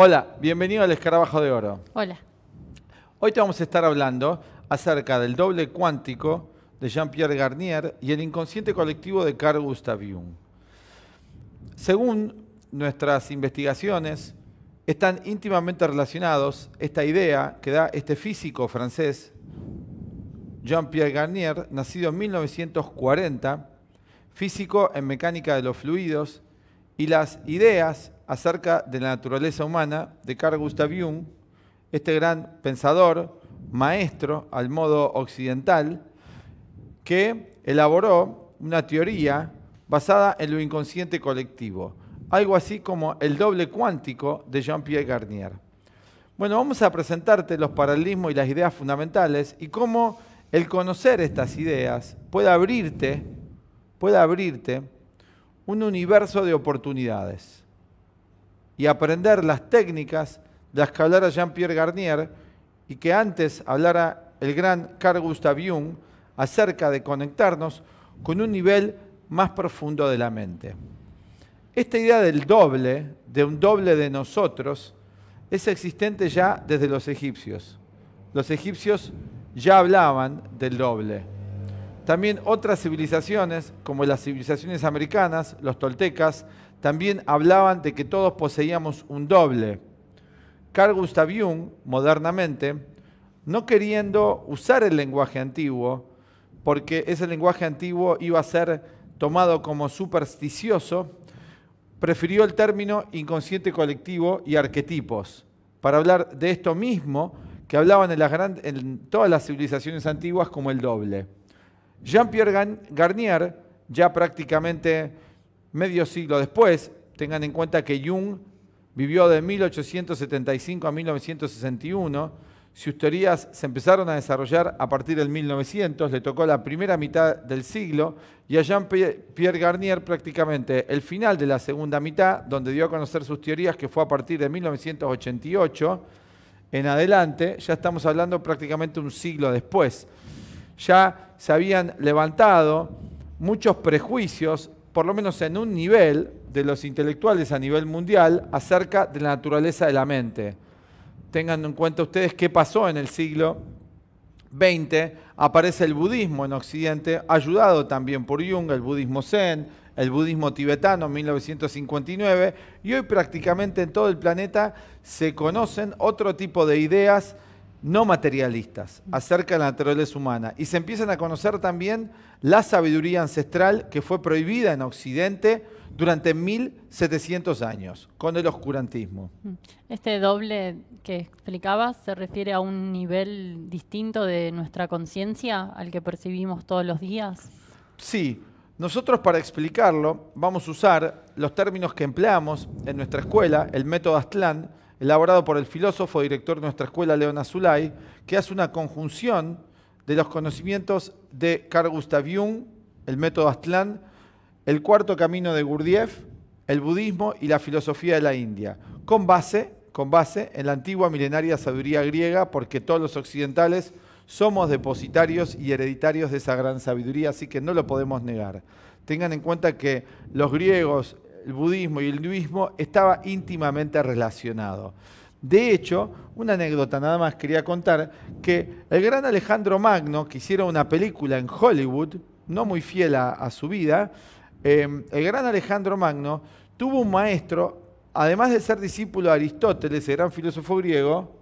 Hola, bienvenido al Escarabajo de Oro. Hola. Hoy te vamos a estar hablando acerca del doble cuántico de Jean-Pierre Garnier y el inconsciente colectivo de Carl Gustav Jung. Según nuestras investigaciones, están íntimamente relacionados esta idea que da este físico francés, Jean-Pierre Garnier, nacido en 1940, físico en mecánica de los fluidos, y las ideas acerca de la naturaleza humana de Carl Gustav Jung, este gran pensador, maestro al modo occidental, que elaboró una teoría basada en lo inconsciente colectivo, algo así como el doble cuántico de Jean-Pierre Garnier. Bueno, vamos a presentarte los paralelismos y las ideas fundamentales y cómo el conocer estas ideas puede abrirte, puede abrirte un universo de oportunidades y aprender las técnicas de las que hablara Jean-Pierre Garnier y que antes hablara el gran Carl Gustav Jung acerca de conectarnos con un nivel más profundo de la mente. Esta idea del doble, de un doble de nosotros, es existente ya desde los egipcios. Los egipcios ya hablaban del doble. También otras civilizaciones, como las civilizaciones americanas, los toltecas, también hablaban de que todos poseíamos un doble. Carl Gustav Jung, modernamente, no queriendo usar el lenguaje antiguo, porque ese lenguaje antiguo iba a ser tomado como supersticioso, prefirió el término inconsciente colectivo y arquetipos, para hablar de esto mismo que hablaban en, en todas las civilizaciones antiguas como el doble. Jean-Pierre Garnier, ya prácticamente medio siglo después, tengan en cuenta que Jung vivió de 1875 a 1961, sus teorías se empezaron a desarrollar a partir del 1900, le tocó la primera mitad del siglo, y a Jean-Pierre Garnier prácticamente el final de la segunda mitad, donde dio a conocer sus teorías, que fue a partir de 1988 en adelante, ya estamos hablando prácticamente un siglo después. Ya se habían levantado muchos prejuicios por lo menos en un nivel de los intelectuales a nivel mundial acerca de la naturaleza de la mente. Tengan en cuenta ustedes qué pasó en el siglo XX. Aparece el budismo en Occidente, ayudado también por Jung, el budismo zen, el budismo tibetano en 1959, y hoy prácticamente en todo el planeta se conocen otro tipo de ideas no materialistas acerca de la naturaleza humana y se empiezan a conocer también la sabiduría ancestral que fue prohibida en Occidente durante 1700 años con el oscurantismo. Mm. Este doble que explicabas se refiere a un nivel distinto de nuestra conciencia al que percibimos todos los días. Sí, nosotros para explicarlo vamos a usar los términos que empleamos en nuestra escuela, el método Aztlán, elaborado por el filósofo director de nuestra escuela, León Azulay, que hace una conjunción de los conocimientos de Carl Gustav Jung, el método Aztlán, el cuarto camino de Gurdjieff, el budismo y la filosofía de la India, con base, con base en la antigua milenaria sabiduría griega, porque todos los occidentales somos depositarios y hereditarios de esa gran sabiduría, así que no lo podemos negar. Tengan en cuenta que los griegos, el budismo y el hinduismo estaba íntimamente relacionado. De hecho, una anécdota nada más quería contar, que el gran Alejandro Magno, que hicieron una película en Hollywood, no muy fiel a, su vida, em, el gran Alejandro Magno tuvo un maestro, además de ser discípulo de Aristóteles, el gran filósofo griego.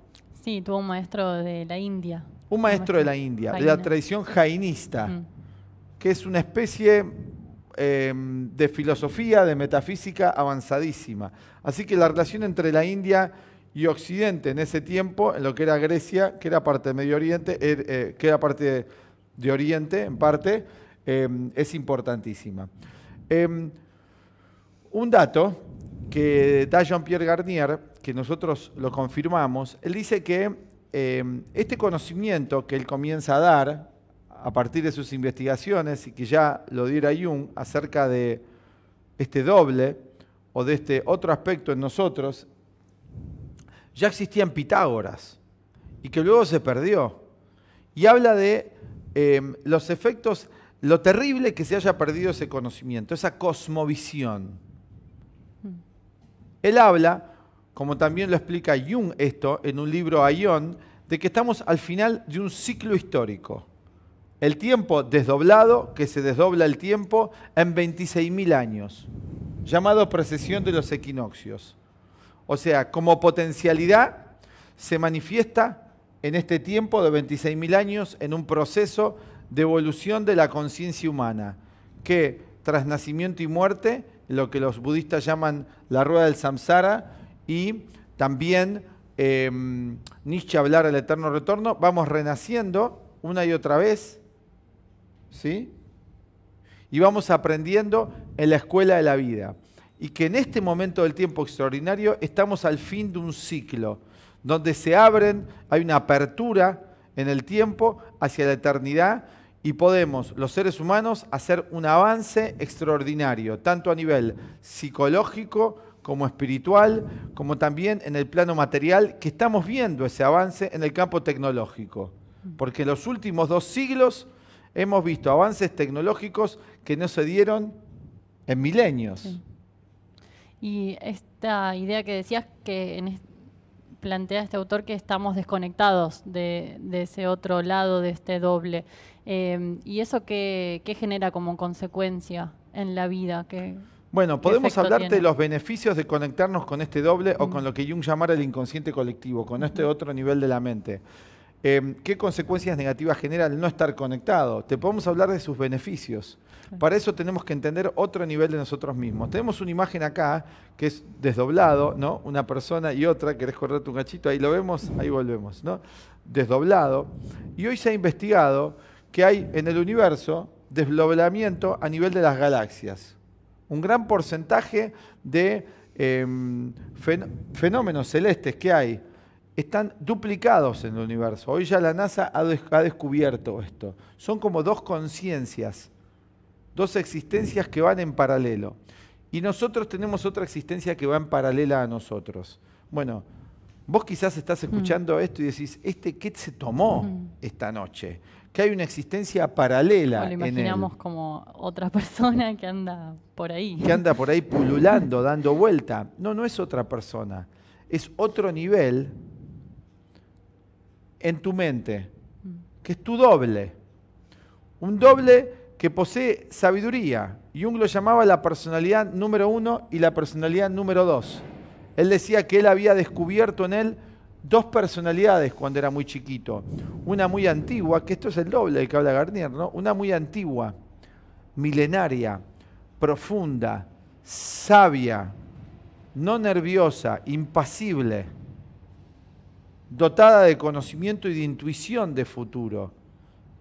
Sí, tuvo un maestro de la India. Un maestro, de la India, de la tradición jainista, mm. que es una especie Em, de filosofía, de metafísica avanzadísima. Así que la relación entre la India y Occidente en ese tiempo, en lo que era Grecia, que era parte de Medio Oriente, er, eh, que era parte de, Oriente en parte, em, es importantísima. Em, un dato que da Jean-Pierre Garnier, que nosotros lo confirmamos, él dice que este conocimiento que él comienza a dar, a partir de sus investigaciones y que ya lo diera Jung acerca de este doble o de este otro aspecto en nosotros, ya existían Pitágoras y que luego se perdió. Y habla de eh, los efectos, lo terrible que se haya perdido ese conocimiento, esa cosmovisión. Mm. Él habla, como también lo explica Jung esto en un libro Aion, de que estamos al final de un ciclo histórico. El tiempo desdoblado, que se desdobla el tiempo en 26.000 años, llamado precesión de los equinoccios. O sea, como potencialidad se manifiesta en este tiempo de 26.000 años en un proceso de evolución de la conciencia humana, que tras nacimiento y muerte, lo que los budistas llaman la rueda del samsara, y también em, Nietzsche hablar del eterno retorno, vamos renaciendo una y otra vez ¿Sí? Y vamos aprendiendo en la escuela de la vida. Y que en este momento del tiempo extraordinario estamos al fin de un ciclo, donde se abren, hay una apertura en el tiempo hacia la eternidad y podemos, los seres humanos, hacer un avance extraordinario, tanto a nivel psicológico como espiritual, como también en el plano material, que estamos viendo ese avance en el campo tecnológico. Porque los últimos dos siglos hemos visto avances tecnológicos que no se dieron en milenios. Y esta idea que decías que en plantea este autor que estamos desconectados de, ese otro lado, de este doble. Em, ¿Y eso qué, genera como consecuencia en la vida? bueno, podemos hablarte de los beneficios de conectarnos con este doble o mm. con lo que Jung llamara el inconsciente colectivo, con este otro nivel de la mente. Eh, ¿qué consecuencias negativas genera el no estar conectado? Te podemos hablar de sus beneficios. Para eso tenemos que entender otro nivel de nosotros mismos. Tenemos una imagen acá que es desdoblado, ¿no? Una persona y otra, querés correrte un gachito, ahí lo vemos, ahí volvemos, ¿no? Desdoblado. Y hoy se ha investigado que hay en el universo desdoblamiento a nivel de las galaxias. Un gran porcentaje de em, fenómenos celestes que hay están duplicados en el universo. Hoy ya la NASA ha, descubierto esto. Son como dos conciencias, dos existencias que van en paralelo. Y nosotros tenemos otra existencia que va en paralela a nosotros. Bueno, vos quizás estás mm. escuchando esto y decís, ¿este qué se tomó mm. esta noche? Que hay una existencia paralela. No lo imaginamos como otra persona que anda por ahí. Que anda por ahí pululando, dando vuelta. No, no es otra persona. Es otro nivel en tu mente, que es tu doble. Un doble que posee sabiduría. Jung lo llamaba la personalidad número uno y la personalidad número dos. Él decía que él había descubierto en él dos personalidades cuando era muy chiquito. Una muy antigua, que esto es el doble del que habla Garnier, ¿no? Una muy antigua, milenaria, profunda, sabia, no nerviosa, impasible dotada de conocimiento y de intuición de futuro.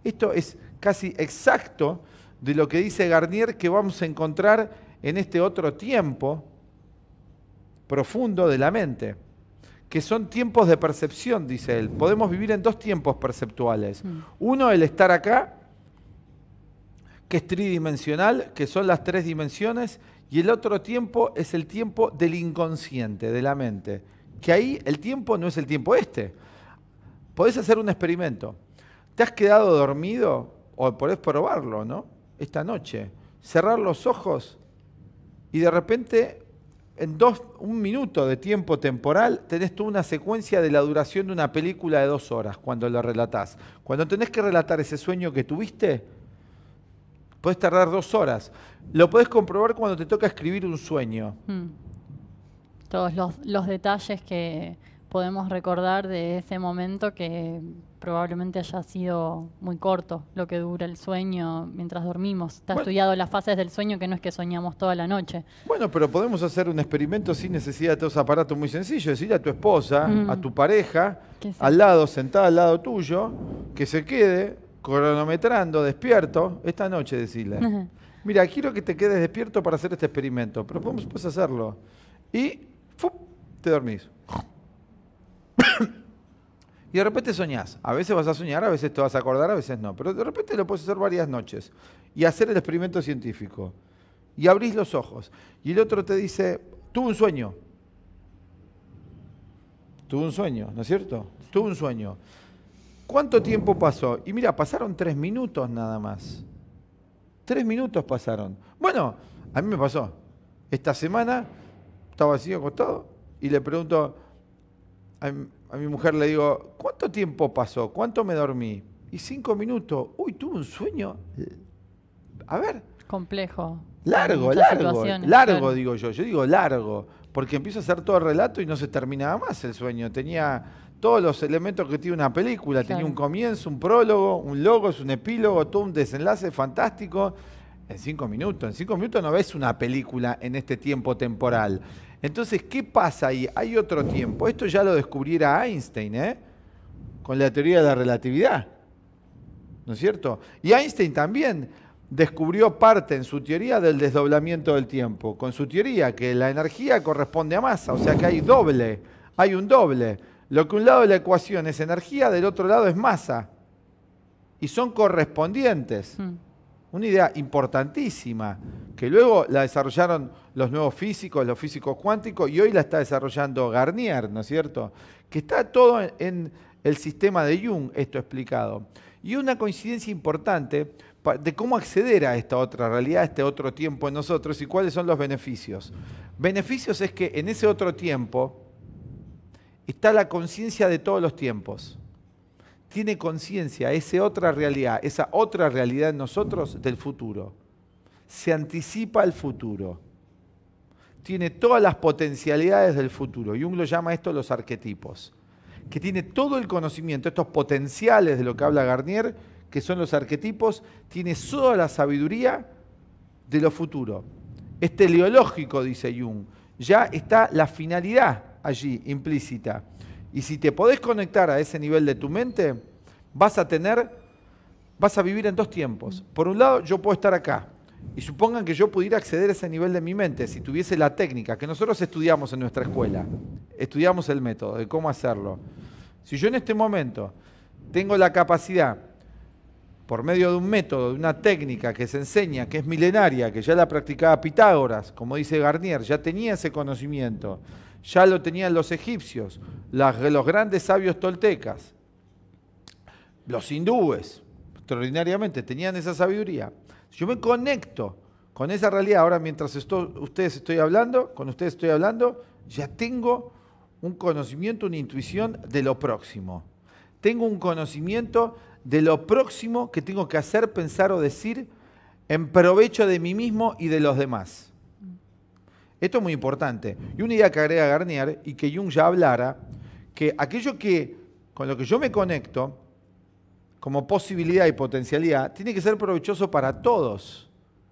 Esto es casi exacto de lo que dice Garnier que vamos a encontrar en este otro tiempo profundo de la mente, que son tiempos de percepción, dice él. Podemos vivir en dos tiempos perceptuales. Mm. Uno, el estar acá, que es tridimensional, que son las tres dimensiones, y el otro tiempo es el tiempo del inconsciente, de la mente, que ahí el tiempo no es el tiempo este. Podés hacer un experimento. ¿Te has quedado dormido? O podés probarlo, ¿no? Esta noche. Cerrar los ojos y de repente en dos, un minuto de tiempo temporal tenés tú una secuencia de la duración de una película de dos horas cuando lo relatás. Cuando tenés que relatar ese sueño que tuviste, podés tardar dos horas. Lo podés comprobar cuando te toca escribir un sueño. Hmm los, detalles que podemos recordar de ese momento que probablemente haya sido muy corto lo que dura el sueño mientras dormimos. Está estudiado las fases del sueño que no es que soñamos toda la noche. Bueno, pero podemos hacer un experimento sin necesidad de todos aparatos muy sencillo. decirle a tu esposa, a mm. tu pareja, al lado, sentada al lado tuyo, que se quede cronometrando, despierto, esta noche decirle. Mira, quiero que te quedes despierto para hacer este experimento, pero podemos, hacerlo. Y te dormís. y de repente soñás. A veces vas a soñar, a veces te vas a acordar, a veces no. Pero de repente lo puedes hacer varias noches y hacer el experimento científico. Y abrís los ojos. Y el otro te dice, tuve un sueño. Tuve un sueño, ¿no es cierto? Tuve un sueño. ¿Cuánto tiempo pasó? Y mira, pasaron tres minutos nada más. Tres minutos pasaron. Bueno, a mí me pasó. Esta semana estaba así acostado y le pregunto a, mi mujer, le digo, ¿cuánto tiempo pasó? ¿Cuánto me dormí? Y cinco minutos. Uy, tuve un sueño. A ver. Complejo. Largo, largo. Largo, digo yo. Yo digo largo. Porque empiezo a hacer todo el relato y no se terminaba más el sueño. Tenía todos los elementos que tiene una película. Tenía un comienzo, un prólogo, un logos, un epílogo, todo un desenlace fantástico. En cinco minutos. En cinco minutos no ves una película en este tiempo temporal. Entonces, ¿qué pasa ahí? Hay otro tiempo. Esto ya lo descubriera Einstein, ¿eh? Con la teoría de la relatividad. ¿No es cierto? Y Einstein también descubrió parte en su teoría del desdoblamiento del tiempo, con su teoría que la energía corresponde a masa, o sea que hay doble, hay un doble. Lo que un lado de la ecuación es energía, del otro lado es masa. Y son correspondientes. Hmm. Una idea importantísima, que luego la desarrollaron los nuevos físicos, los físicos cuánticos, y hoy la está desarrollando Garnier, ¿no es cierto? Que está todo en el sistema de Jung, esto explicado. Y una coincidencia importante de cómo acceder a esta otra realidad, a este otro tiempo en nosotros y cuáles son los beneficios. Beneficios es que en ese otro tiempo está la conciencia de todos los tiempos. Tiene conciencia esa otra realidad, esa otra realidad en nosotros del futuro. Se anticipa el futuro tiene todas las potencialidades del futuro. Jung lo llama esto los arquetipos, que tiene todo el conocimiento, estos potenciales de lo que habla Garnier, que son los arquetipos, tiene toda la sabiduría de lo futuro. Es teleológico, dice Jung, ya está la finalidad allí implícita. Y si te podés conectar a ese nivel de tu mente, vas a tener, vas a vivir en dos tiempos. Por un lado, yo puedo estar acá, y supongan que yo pudiera acceder a ese nivel de mi mente si tuviese la técnica que nosotros estudiamos en nuestra escuela, estudiamos el método de cómo hacerlo. Si yo en este momento tengo la capacidad, por medio de un método, de una técnica que se enseña, que es milenaria, que ya la practicaba Pitágoras, como dice Garnier, ya tenía ese conocimiento, ya lo tenían los egipcios, los grandes sabios toltecas, los hindúes, extraordinariamente, tenían esa sabiduría. Si yo me conecto con esa realidad, ahora mientras ustedes estoy hablando, con ustedes estoy hablando, ya tengo un conocimiento, una intuición de lo próximo. Tengo un conocimiento de lo próximo que tengo que hacer, pensar o decir en provecho de mí mismo y de los demás. Esto es muy importante. Y una idea que agrega Garnier y que Jung ya hablara, que aquello que con lo que yo me conecto como posibilidad y potencialidad, tiene que ser provechoso para todos,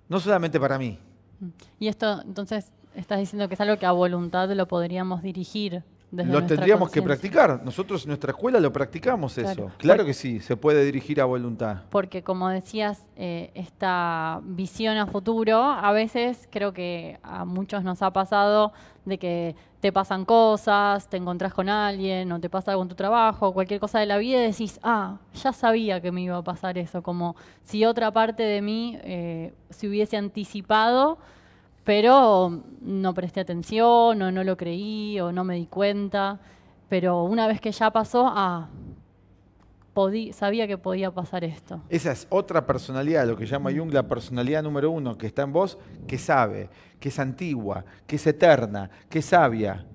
no solamente para mí. Mm. Y esto, entonces, estás diciendo que es algo que a voluntad lo podríamos dirigir lo tendríamos que practicar. Nosotros en nuestra escuela lo practicamos eso. Claro que sí, se puede dirigir a voluntad. Porque como decías, eh, esta visión a futuro, a veces creo que a muchos nos ha pasado de que te pasan cosas, te encontrás con alguien o te pasa algo en tu trabajo, cualquier cosa de la vida y decís, ah, ya sabía que me iba a pasar eso, como si otra parte de mí eh, se hubiese anticipado pero no presté atención o no lo creí o no me di cuenta. Pero una vez que ya pasó, ah, sabía que podía pasar esto. Esa es otra personalidad, lo que llama Jung la personalidad número uno, que está en vos, que sabe, que es antigua, que es eterna, que es sabia,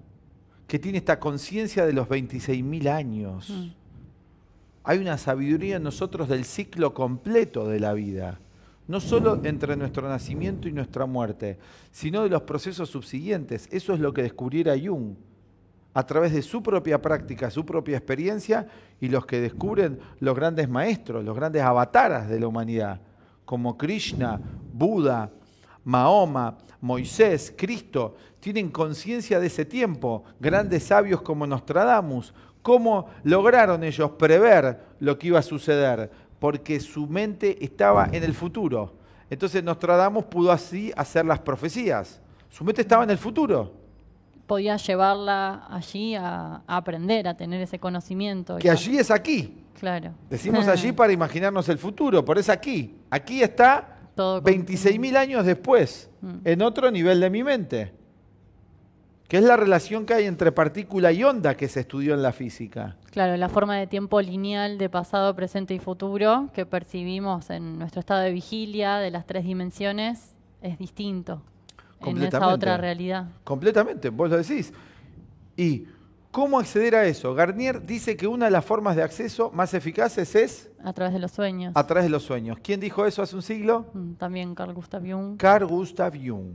que tiene esta conciencia de los 26.000 años. Mm. Hay una sabiduría en nosotros del ciclo completo de la vida no solo entre nuestro nacimiento y nuestra muerte, sino de los procesos subsiguientes. Eso es lo que descubriera Jung a través de su propia práctica, su propia experiencia y los que descubren los grandes maestros, los grandes avataras de la humanidad, como Krishna, Buda, Mahoma, Moisés, Cristo, tienen conciencia de ese tiempo, grandes sabios como Nostradamus, cómo lograron ellos prever lo que iba a suceder, porque su mente estaba en el futuro. Entonces Nostradamus pudo así hacer las profecías. Su mente estaba en el futuro. Podía llevarla allí a, aprender, a tener ese conocimiento. Que allí es aquí. Claro. Decimos allí para imaginarnos el futuro, Por es aquí. Aquí está 26.000 años después, mm. en otro nivel de mi mente. ¿Qué es la relación que hay entre partícula y onda que se estudió en la física. Claro, la forma de tiempo lineal de pasado, presente y futuro que percibimos en nuestro estado de vigilia de las tres dimensiones es distinto en esa otra realidad. Completamente, vos lo decís. ¿Y cómo acceder a eso? Garnier dice que una de las formas de acceso más eficaces es... A través de los sueños. A través de los sueños. ¿Quién dijo eso hace un siglo? Mm, también Carl Gustav Jung. Carl Gustav Jung.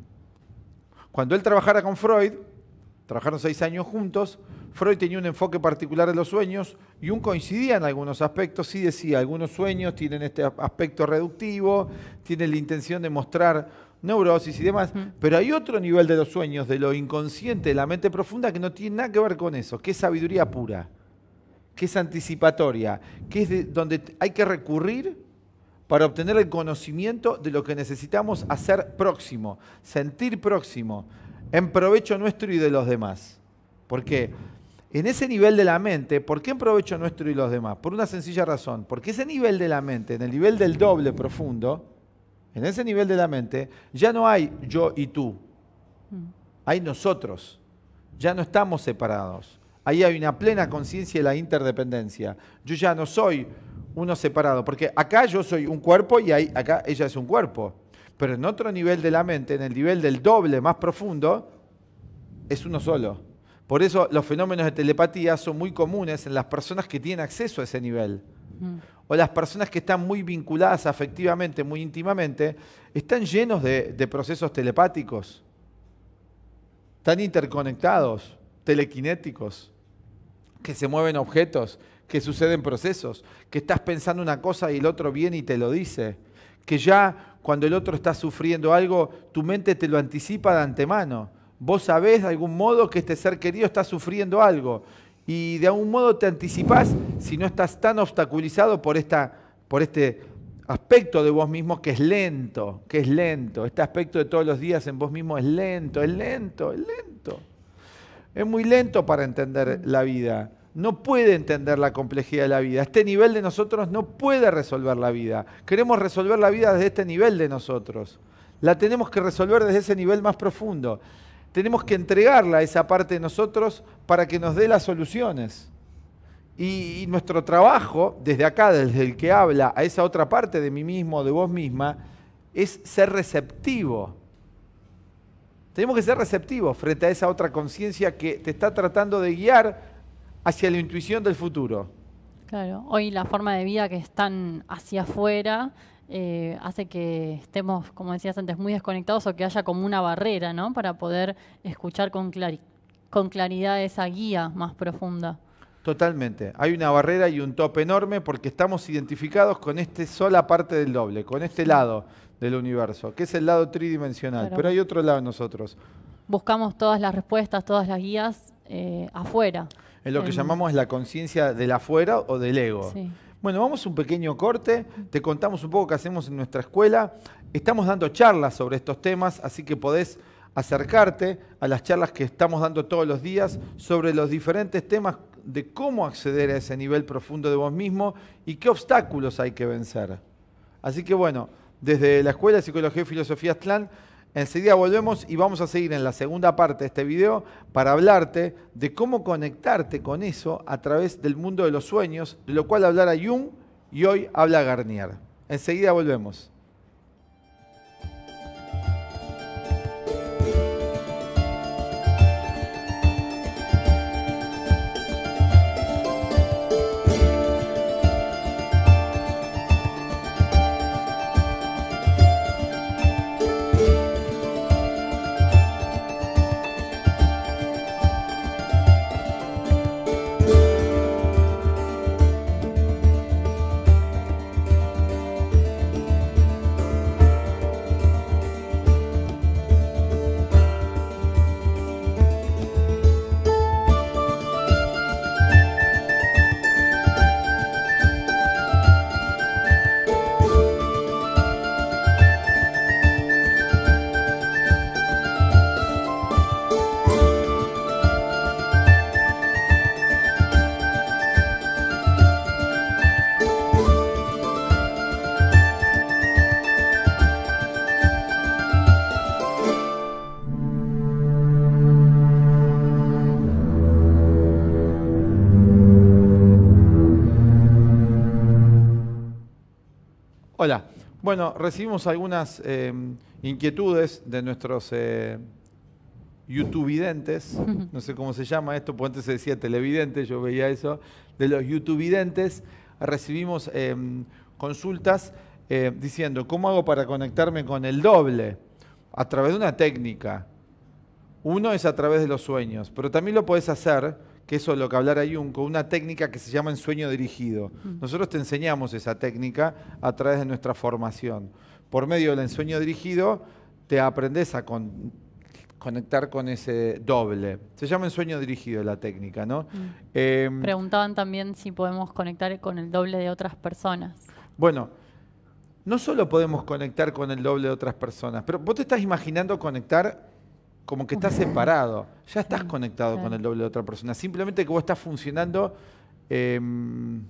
Cuando él trabajara con Freud, Trabajaron seis años juntos. Freud tenía un enfoque particular de los sueños y un coincidía en algunos aspectos. Sí decía, algunos sueños tienen este aspecto reductivo, tienen la intención de mostrar neurosis y demás, pero hay otro nivel de los sueños, de lo inconsciente, de la mente profunda, que no tiene nada que ver con eso, que es sabiduría pura, que es anticipatoria, que es donde hay que recurrir para obtener el conocimiento de lo que necesitamos hacer próximo, sentir próximo, en provecho nuestro y de los demás. porque En ese nivel de la mente, ¿por qué en provecho nuestro y los demás? Por una sencilla razón, porque ese nivel de la mente, en el nivel del doble profundo, en ese nivel de la mente, ya no hay yo y tú, mm. hay nosotros, ya no estamos separados. Ahí hay una plena conciencia de la interdependencia. Yo ya no soy uno separado, porque acá yo soy un cuerpo y ahí, acá ella es un cuerpo. Pero en otro nivel de la mente, en el nivel del doble más profundo, es uno solo. Por eso los fenómenos de telepatía son muy comunes en las personas que tienen acceso a ese nivel. O las personas que están muy vinculadas afectivamente, muy íntimamente, están llenos de, procesos telepáticos. Están interconectados, telequinéticos, que se mueven objetos, que suceden procesos, que estás pensando una cosa y el otro viene y te lo dice, que ya cuando el otro está sufriendo algo, tu mente te lo anticipa de antemano. Vos sabés de algún modo que este ser querido está sufriendo algo y de algún modo te anticipás si no estás tan obstaculizado por, esta, por este aspecto de vos mismo que es lento, que es lento. Este aspecto de todos los días en vos mismo es lento, es lento, es lento. Es muy lento para entender la vida no puede entender la complejidad de la vida. Este nivel de nosotros no puede resolver la vida. Queremos resolver la vida desde este nivel de nosotros. La tenemos que resolver desde ese nivel más profundo. Tenemos que entregarla a esa parte de nosotros para que nos dé las soluciones. Y, nuestro trabajo, desde acá, desde el que habla a esa otra parte de mí mismo, de vos misma, es ser receptivo. Tenemos que ser receptivos frente a esa otra conciencia que te está tratando de guiar hacia la intuición del futuro. Claro, hoy la forma de vida que están hacia afuera eh, hace que estemos, como decías antes, muy desconectados o que haya como una barrera, ¿no? Para poder escuchar con, claridad esa guía más profunda. Totalmente. Hay una barrera y un top enorme porque estamos identificados con esta sola parte del doble, con este lado del universo, que es el lado tridimensional. Pero hay otro lado en nosotros. Buscamos todas las respuestas, todas las guías eh, afuera en lo que em. llamamos la conciencia del afuera o del ego. Bueno, vamos a un pequeño corte, te contamos un poco qué hacemos en nuestra escuela. Estamos dando charlas sobre estos temas, así que podés acercarte a las charlas que estamos dando todos los días sobre los diferentes temas de cómo acceder a ese nivel profundo de vos mismo y qué obstáculos hay que vencer. Así que bueno, desde la Escuela de Psicología y Filosofía Aztlán, Enseguida volvemos y vamos a seguir en la segunda parte de este video para hablarte de cómo conectarte con eso a través del mundo de los sueños, de lo cual hablará Jung y hoy habla Garnier. Enseguida volvemos. Bueno, recibimos algunas em, inquietudes de nuestros eh, no sé cómo se llama esto, porque antes se decía televidente, yo veía eso, de los youtubidentes recibimos em, consultas eh, diciendo, ¿cómo hago para conectarme con el doble? A través de una técnica. Uno es a través de los sueños, pero también lo puedes hacer eso es lo que hablara Junco, con una técnica que se llama ensueño dirigido. Mm. Nosotros te enseñamos esa técnica a través de nuestra formación. Por medio del ensueño dirigido, te aprendes a conectar con ese doble. Se llama ensueño dirigido la técnica, ¿no? Mm. Em, Preguntaban también si podemos conectar con el doble de otras personas. Bueno, no solo podemos conectar con el doble de otras personas, pero vos te estás imaginando conectar como que estás separado, ya estás conectado con el doble de otra persona, simplemente que vos estás funcionando em,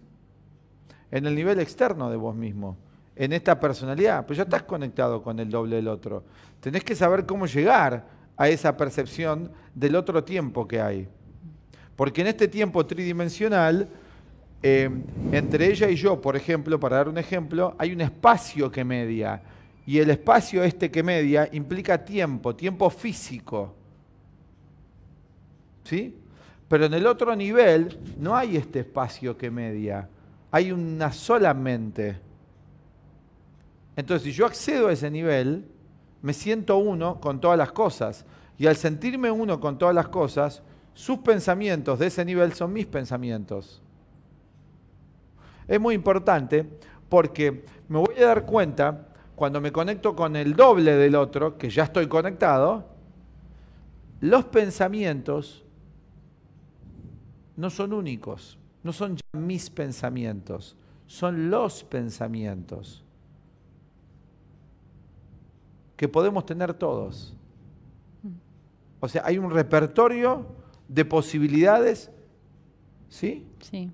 en el nivel externo de vos mismo, en esta personalidad, pues ya estás conectado con el doble del otro. Tenés que saber cómo llegar a esa percepción del otro tiempo que hay. Porque en este tiempo tridimensional, em, entre ella y yo, por ejemplo, para dar un ejemplo, hay un espacio que media y el espacio este que media implica tiempo, tiempo físico. ¿Sí? Pero en el otro nivel no hay este espacio que media, hay una sola mente. Entonces, si yo accedo a ese nivel, me siento uno con todas las cosas. Y al sentirme uno con todas las cosas, sus pensamientos de ese nivel son mis pensamientos. Es muy importante porque me voy a dar cuenta cuando me conecto con el doble del otro, que ya estoy conectado, los pensamientos no son únicos, no son ya mis pensamientos, son los pensamientos que podemos tener todos. O sea, hay un repertorio de posibilidades, ¿sí? Sí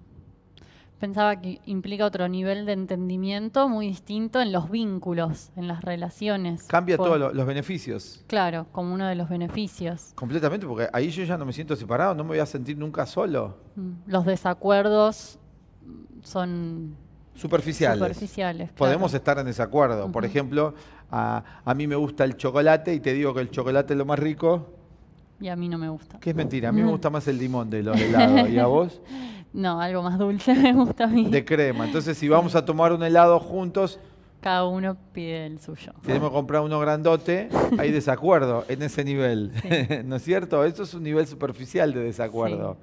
pensaba que implica otro nivel de entendimiento muy distinto en los vínculos, en las relaciones. Cambia todos los beneficios. Claro, como uno de los beneficios. Completamente, porque ahí yo ya no me siento separado, no me voy a sentir nunca solo. Mm, los desacuerdos son superficiales. Podemos estar en desacuerdo. Por ejemplo, a, a mí me gusta el chocolate y te digo que el chocolate es lo más rico. Y a mí no me gusta. Que es mentira, a mí me mm. gusta más el limón de los helados. ¿Y a vos? No, algo más dulce me gusta a mí. De crema. Entonces, si vamos a tomar un helado juntos. Cada uno pide el suyo. Tenemos que comprar uno grandote. Hay desacuerdo en ese nivel. ¿No es cierto? Eso es un nivel superficial de desacuerdo.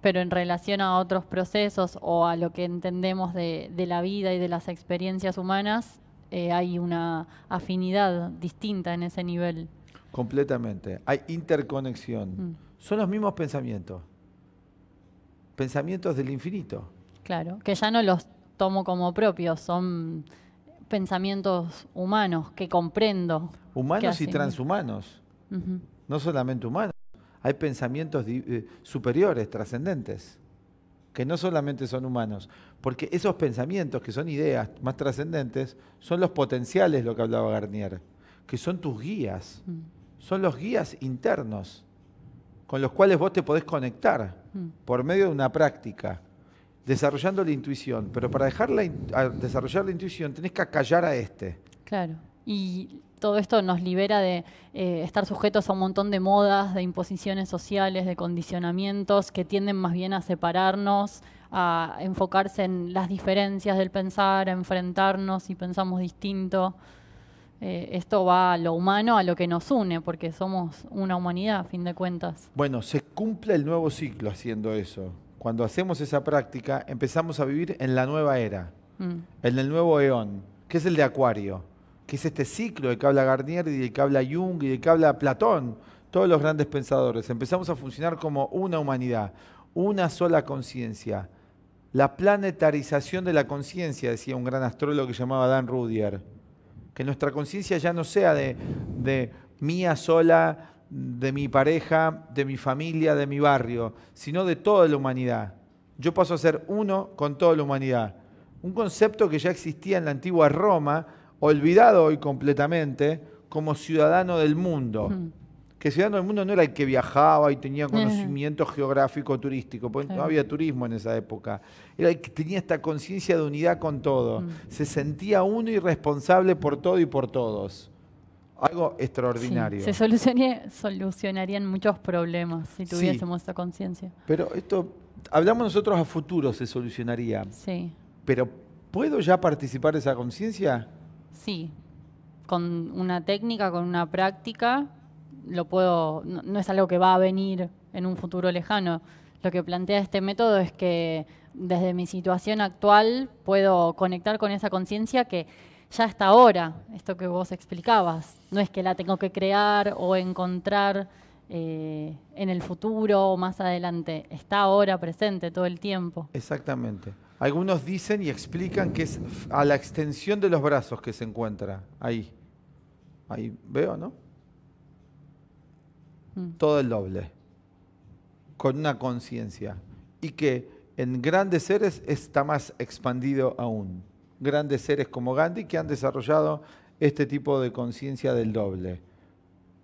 Pero en relación a otros procesos o a lo que entendemos de, la vida y de las experiencias humanas, eh, hay una afinidad distinta en ese nivel. Completamente. Hay interconexión. Mm. Son los mismos pensamientos pensamientos del infinito. Claro, que ya no los tomo como propios, son pensamientos humanos que comprendo. Humanos y transhumanos, no solamente humanos, hay pensamientos eh, superiores, trascendentes, que no solamente son humanos, porque esos pensamientos que son ideas más trascendentes son los potenciales, lo que hablaba Garnier, que son tus guías, mm. son los guías internos con los cuales vos te podés conectar. Mm. por medio de una práctica, desarrollando la intuición. Pero para dejar la desarrollar la intuición tenés que acallar a este. Claro. Y todo esto nos libera de eh, estar sujetos a un montón de modas, de imposiciones sociales, de condicionamientos que tienden más bien a separarnos, a enfocarse en las diferencias del pensar, a enfrentarnos si pensamos distinto. Eh, esto va a lo humano, a lo que nos une, porque somos una humanidad, a fin de cuentas. Bueno, se cumple el nuevo ciclo haciendo eso. Cuando hacemos esa práctica, empezamos a vivir en la nueva era, mm. en el nuevo eón, que es el de Acuario, que es este ciclo del que habla Garnier y del que habla Jung y del que habla Platón, todos los grandes pensadores. Empezamos a funcionar como una humanidad, una sola conciencia. La planetarización de la conciencia, decía un gran astrólogo que llamaba Dan Rudier. Que nuestra conciencia ya no sea de, mía sola, de mi pareja, de mi familia, de mi barrio, sino de toda la humanidad. Yo paso a ser uno con toda la humanidad. Un concepto que ya existía en la antigua Roma, olvidado hoy completamente, como ciudadano del mundo que Ciudadano del Mundo no era el que viajaba y tenía conocimiento geográfico, turístico, porque no había turismo en esa época. Era el que tenía esta conciencia de unidad con todo. Mm. Se sentía uno y responsable por todo y por todos. Algo extraordinario. Se solucionarían muchos problemas si tuviésemos esta esa conciencia. Pero esto, hablamos nosotros a futuro, se solucionaría. Sí. Pero ¿puedo ya participar de esa conciencia? Sí. Con una técnica, con una práctica, lo puedo, no, es algo que va a venir en un futuro lejano. Lo que plantea este método es que desde mi situación actual puedo conectar con esa conciencia que ya está ahora, esto que vos explicabas. No es que la tengo que crear o encontrar eh, en el futuro o más adelante, está ahora presente todo el tiempo. Exactamente. Algunos dicen y explican que es a la extensión de los brazos que se encuentra ahí. Ahí veo, ¿no? Mm. todo el doble, con una conciencia, y que en grandes seres está más expandido aún. Grandes seres como Gandhi que han desarrollado este tipo de conciencia del doble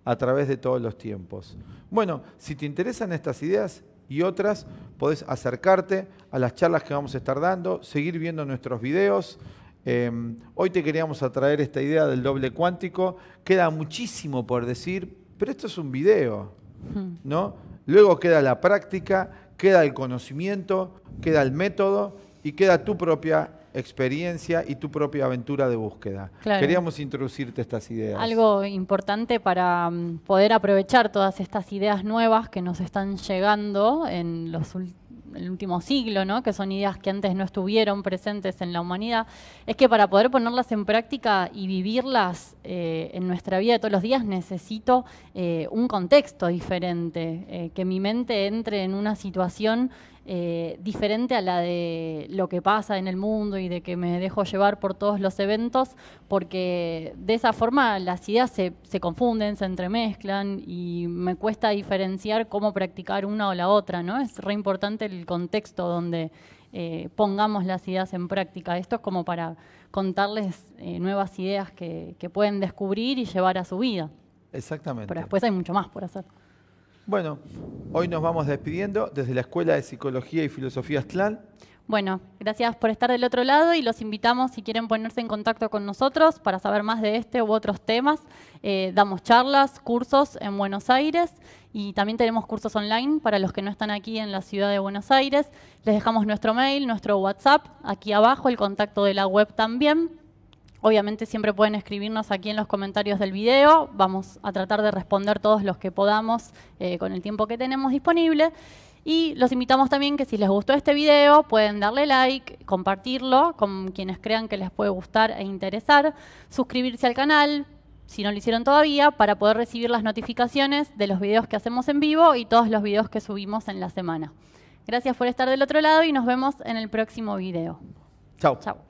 a través de todos los tiempos. Bueno, si te interesan estas ideas y otras, podés acercarte a las charlas que vamos a estar dando, seguir viendo nuestros videos. Em, hoy te queríamos atraer esta idea del doble cuántico. Queda muchísimo por decir, pero esto es un video, hmm. ¿no? Luego queda la práctica, queda el conocimiento, queda el método y queda tu propia experiencia y tu propia aventura de búsqueda. Queríamos introducirte estas ideas. Algo importante para mm, poder aprovechar todas estas ideas nuevas que nos están llegando en los últimos el último siglo, ¿no? que son ideas que antes no estuvieron presentes en la humanidad, es que para poder ponerlas en práctica y vivirlas eh, en nuestra vida de todos los días necesito eh, un contexto diferente, eh, que mi mente entre en una situación eh, diferente a la de lo que pasa en el mundo y de que me dejo llevar por todos los eventos, porque de esa forma las ideas se, confunden, se entremezclan y me cuesta diferenciar cómo practicar una o la otra, ¿no? Es re importante el contexto donde eh, pongamos las ideas en práctica. Esto es como para contarles eh, nuevas ideas que, que pueden descubrir y llevar a su vida. Exactamente. Pero después hay mucho más por hacer. Bueno, hoy nos vamos despidiendo desde la Escuela de Psicología y Filosofía Aztlán. Bueno, gracias por estar del otro lado y los invitamos si quieren ponerse en contacto con nosotros para saber más de este u otros temas. Eh, damos charlas, cursos en Buenos Aires y también tenemos cursos online para los que no están aquí en la ciudad de Buenos Aires. Les dejamos nuestro mail, nuestro WhatsApp, aquí abajo el contacto de la web también. Obviamente siempre pueden escribirnos aquí en los comentarios del video. Vamos a tratar de responder todos los que podamos eh, con el tiempo que tenemos disponible. Y los invitamos también que si les gustó este video pueden darle like, compartirlo con quienes crean que les puede gustar e interesar, suscribirse al canal, si no lo hicieron todavía, para poder recibir las notificaciones de los videos que hacemos en vivo y todos los videos que subimos en la semana. Gracias por estar del otro lado y nos vemos en el próximo video. Chao. Chao.